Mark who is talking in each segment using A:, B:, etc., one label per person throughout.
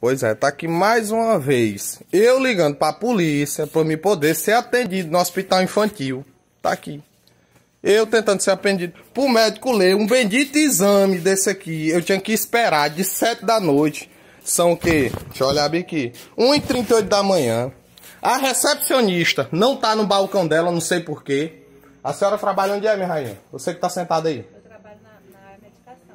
A: Pois é, tá aqui mais uma vez. Eu ligando pra polícia pra me poder ser atendido no hospital infantil. Tá aqui. Eu tentando ser atendido. Pro médico ler um bendito exame desse aqui. Eu tinha que esperar de 7 da noite. São o quê? Deixa eu olhar bem aqui. 1h38 da manhã. A recepcionista não tá no balcão dela, não sei porquê. A senhora trabalha onde é, minha rainha? Você que tá sentada aí.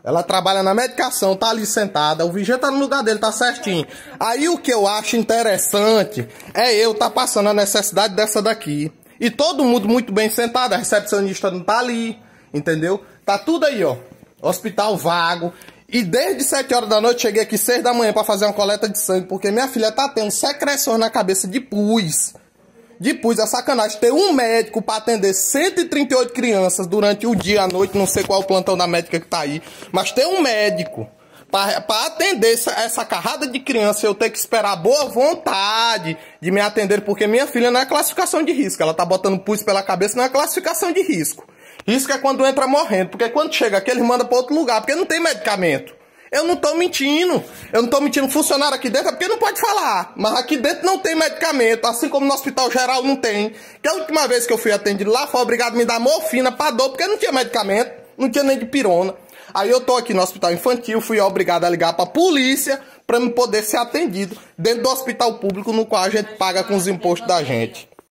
A: Ela trabalha na medicação, tá ali sentada, o vigia tá no lugar dele, tá certinho. Aí o que eu acho interessante é eu tá passando a necessidade dessa daqui. E todo mundo muito bem sentado, a recepcionista não tá ali, entendeu? Tá tudo aí, ó. Hospital vago. E desde 7 horas da noite cheguei aqui 6 da manhã para fazer uma coleta de sangue, porque minha filha tá tendo secreções na cabeça de pus. Depois, a é sacanagem ter um médico para atender 138 crianças durante o dia, a noite, não sei qual o plantão da médica que tá aí, mas ter um médico para atender essa, essa, carrada de criança, eu tenho que esperar boa vontade de me atender, porque minha filha não é classificação de risco. Ela tá botando pus pela cabeça, não é classificação de risco. Risco é quando entra morrendo, porque quando chega aqui, ele manda para outro lugar, porque não tem medicamento. Eu não tô mentindo. Eu não tô mentindo. Funcionário aqui dentro é porque não pode falar. Mas aqui dentro não tem medicamento, assim como no hospital geral não tem. Que a última vez que eu fui atendido lá foi obrigado a me dar morfina pra dor, porque não tinha medicamento, não tinha nem de pirona. Aí eu tô aqui no hospital infantil, fui obrigado a ligar pra polícia pra me poder ser atendido dentro do hospital público no qual a gente paga com os impostos da gente.